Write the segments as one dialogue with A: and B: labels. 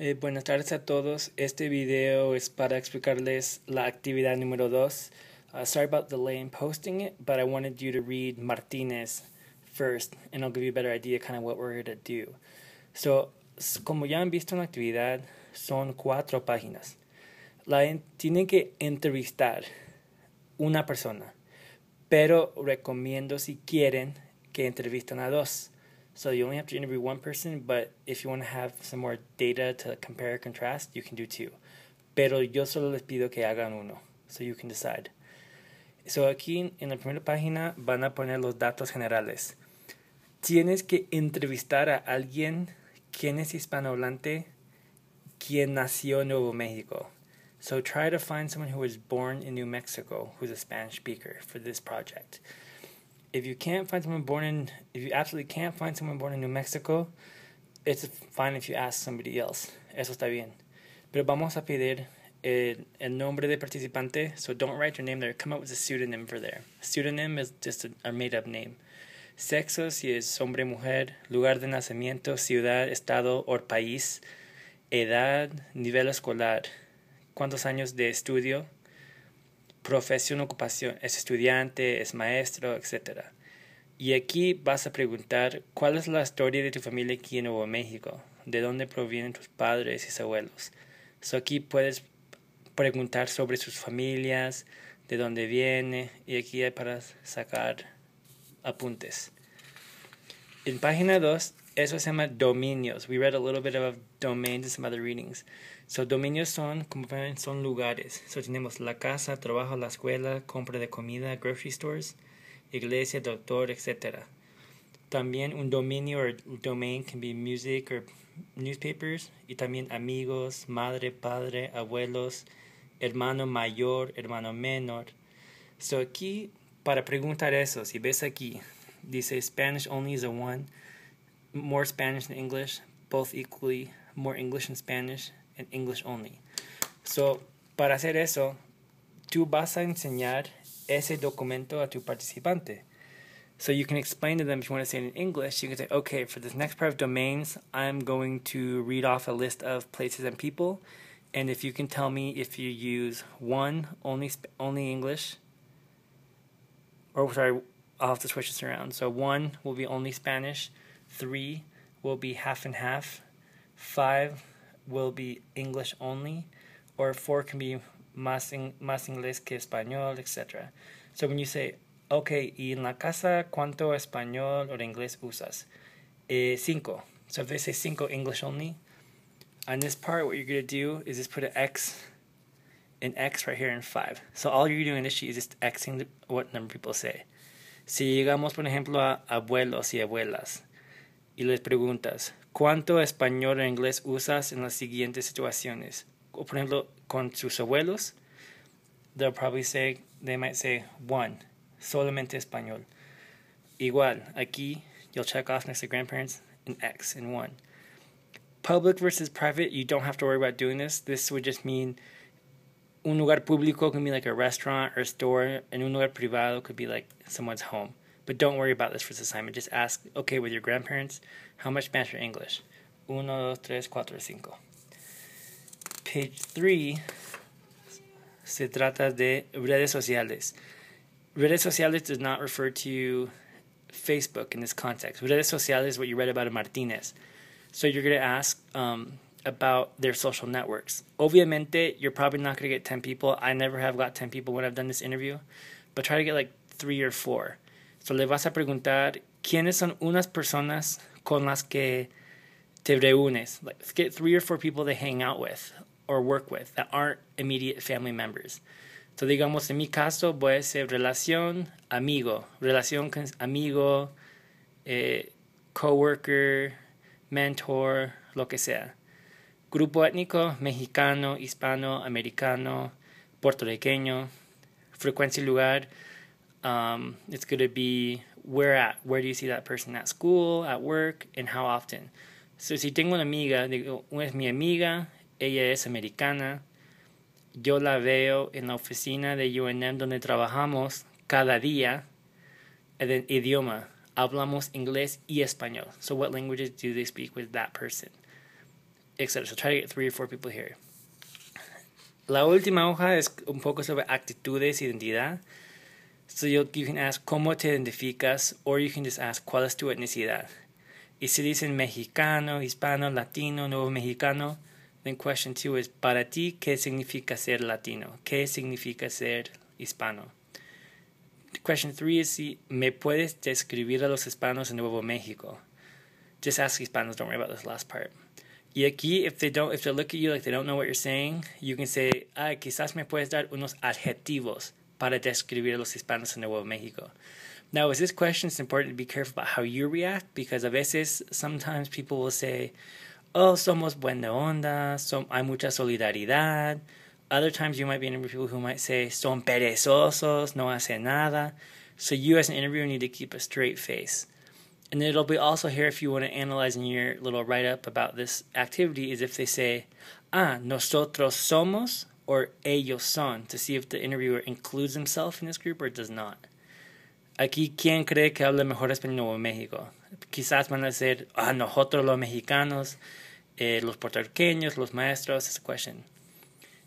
A: Eh, buenas tardes a todos. Este video es para explicarles la actividad número 2. Uh, sorry about the in posting it, but I wanted you to read Martínez first, and I'll give you a better idea kind of what we're going to do. So, como ya han visto en la actividad, son cuatro páginas. La tienen que entrevistar una persona, pero recomiendo si quieren que entrevistan a dos. So you only have to interview one person, but if you want to have some more data to compare and contrast, you can do two. Pero yo solo les pido que hagan uno, so you can decide. So aquí en la primera página van a poner los datos generales. Tienes que entrevistar a alguien quien es hispanohablante, quien nació en Nuevo México. So try to find someone who was born in New Mexico who's a Spanish speaker for this project if you can't find someone born in, if you absolutely can't find someone born in New Mexico, it's fine if you ask somebody else. Eso está bien. Pero vamos a pedir el, el nombre de participante, so don't write your name there. Come up with a pseudonym for there. Pseudonym is just a, a made up name. Sexo, si es hombre, mujer, lugar de nacimiento, ciudad, estado o país, edad, nivel escolar, cuántos años de estudio, profesión, ocupación, es estudiante, es maestro, etc. Y aquí vas a preguntar cuál es la historia de tu familia aquí en Nuevo México, de dónde provienen tus padres y abuelos. aquí puedes preguntar sobre sus familias, de dónde viene, y aquí hay para sacar apuntes. En página 2 eso se llama dominios. We read a little bit of domains in some other readings. So, dominios son, como son lugares. So, tenemos la casa, trabajo, la escuela, compra de comida, grocery stores, iglesia, doctor, etc. También un dominio or domain can be music or newspapers. Y también amigos, madre, padre, abuelos, hermano mayor, hermano menor. So, aquí, para preguntar eso, si ves aquí, dice Spanish only is a one. more Spanish than English, both equally, more English than Spanish, and English only. So, para hacer eso, tú vas a enseñar ese documento a tu participante. So you can explain to them if you want to say it in English, you can say, okay, for this next part of domains, I'm going to read off a list of places and people, and if you can tell me if you use one only only English, or sorry, I'll have to switch this around. So one will be only Spanish, 3 will be half and half, 5 will be English only, or 4 can be más, in, más inglés que español, etc. So when you say, okay, ¿y en la casa cuánto español o inglés usas? Eh, cinco. So if they say cinco English only, on this part, what you're going to do is just put an X, an X right here in 5. So all you're doing initially is just Xing what number people say. Si llegamos, por ejemplo, a abuelos y abuelas, y les preguntas, ¿cuánto español o e inglés usas en las siguientes situaciones? por ejemplo, con sus abuelos, they'll probably say, they might say, one, solamente español. Igual, aquí, you'll check off next to grandparents, an X and one. Public versus private, you don't have to worry about doing this. This would just mean un lugar público could be like a restaurant or a store, and un lugar privado could be like someone's home. But don't worry about this for this assignment. Just ask, okay, with your grandparents, how much Spanish or English? Uno, dos, tres, cuatro, cinco. Page three se trata de redes sociales. Redes sociales does not refer to Facebook in this context. Redes sociales is what you read about in Martinez. So you're going to ask um, about their social networks. Obviamente, you're probably not going to get 10 people. I never have got 10 people when I've done this interview, but try to get like three or four. le vas a preguntar quiénes son unas personas con las que te reúnes. Let's get three or four people to hang out with or work with that aren't immediate family members. So, digamos, en mi caso, voy ser relación amigo, relación con amigo, eh, coworker, mentor, lo que sea. Grupo étnico, mexicano, hispano, americano, puertorriqueño. Frecuencia y lugar, Um, it's going to be where at, where do you see that person at school, at work, and how often. So si tengo una amiga, digo, una es mi amiga, ella es americana, yo la veo en la oficina de UNM donde trabajamos cada día en then idioma. Hablamos inglés y español. So what languages do they speak with that person? Etc. So try to get three or four people here. La última hoja es un poco sobre actitudes, identidad. So you, can ask cómo te identificas, or you can just ask cuál es tu etnicidad. Y si dicen mexicano, hispano, latino, nuevo mexicano, then question two is para ti qué significa ser latino, qué significa ser hispano. Question three is me puedes describir a los hispanos en Nuevo México. Just ask hispanos. Don't worry about this last part. Y aquí, if they don't, if they look at you like they don't know what you're saying, you can say, ah, quizás me puedes dar unos adjetivos. para describir a los hispanos en Nuevo México. Now, with this question, it's important to be careful about how you react because a veces, sometimes people will say, oh, somos buena onda, som hay mucha solidaridad. Other times you might be interviewing people who might say, son perezosos, no hacen nada. So you as an interviewer need to keep a straight face. And it'll be also here if you want to analyze in your little write-up about this activity is if they say, ah, nosotros somos or ellos son to see if the interviewer includes himself in this group or does not. Aquí, ¿quién cree que habla mejor español en México? Quizás van a decir, ah, nosotros los mexicanos, eh, los puertorriqueños, los maestros. It's a question.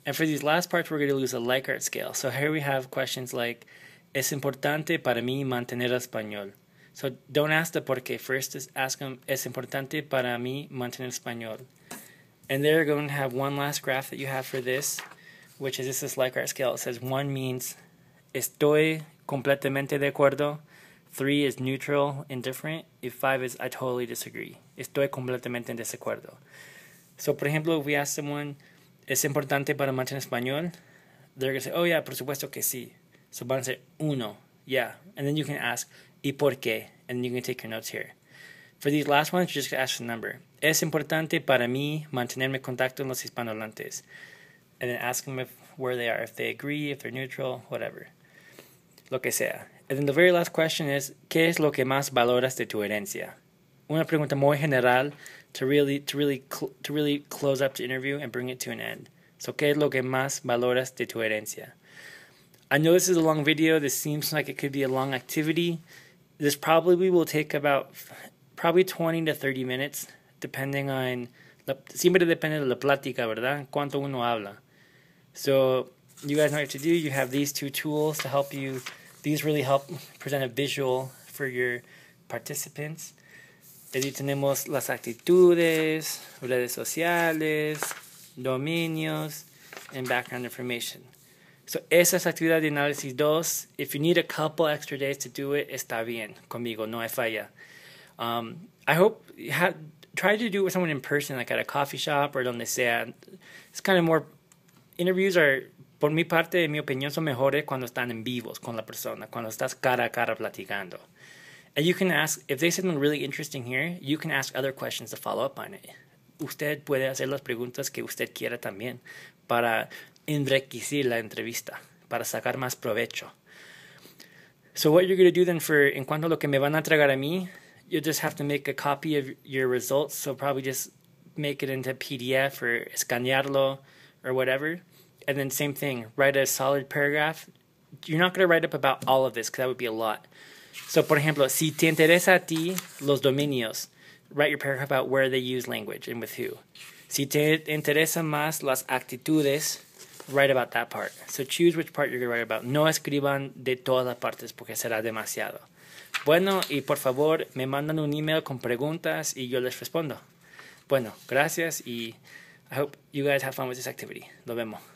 A: And for these last parts, we're going to use a Likert scale. So here we have questions like, es importante para mí mantener español. So don't ask the por qué. First, just ask them, es importante para mí mantener español. And they're going to have one last graph that you have for this which is this is Likert scale. It says one means estoy completamente de acuerdo, three is neutral, indifferent, If five is I totally disagree. Estoy completamente en desacuerdo. So, for example, if we ask someone, ¿es importante para mantener español? They're going to say, oh yeah, por supuesto que sí. So van a say, uno, yeah. And then you can ask, ¿y por qué? And you can take your notes here. For these last ones, you're just going to ask the number. Es importante para mí mantenerme contacto en los hispanohablantes and then ask them if, where they are, if they agree, if they're neutral, whatever. Lo que sea. And then the very last question is, ¿qué es lo que más valoras de tu herencia? Una pregunta muy general to really to really to really close up the interview and bring it to an end. So, ¿qué es lo que más valoras de tu herencia? I know this is a long video. This seems like it could be a long activity. This probably will take about probably 20 to 30 minutes, depending on. siempre depende de la plática, ¿verdad? Cuánto uno habla. So you guys know what to do. You have these two tools to help you. These really help present a visual for your participants. allí tenemos las actitudes, redes sociales, dominios, and background information. So esa es actividad de análisis 2. If you need a couple extra days to do it, está bien conmigo, no hay falla. Um, I hope you have, try to do it with someone in person, like at a coffee shop or donde sea. It's kind of more interviews are, por mi parte, en mi opinión, son mejores cuando están en vivos con la persona, cuando estás cara a cara platicando. And you can ask, if they said something really interesting here, you can ask other questions to follow up on it. Usted puede hacer las preguntas que usted quiera también para enriquecer la entrevista, para sacar más provecho. So what you're going to do then for, en cuanto lo que me van a tragar a mí, you just have to make a copy of your results. So probably just make it into PDF or escanearlo or whatever. and then same thing, write a solid paragraph. You're not going to write up about all of this because that would be a lot. So, por ejemplo, si te interesa a ti los dominios, write your paragraph about where they use language and with who. Si te interesa más las actitudes, write about that part. So choose which part you're going to write about. No escriban de todas las partes porque será demasiado. Bueno, y por favor, me mandan un email con preguntas y yo les respondo. Bueno, gracias y I hope you guys have fun with this activity. Nos vemos.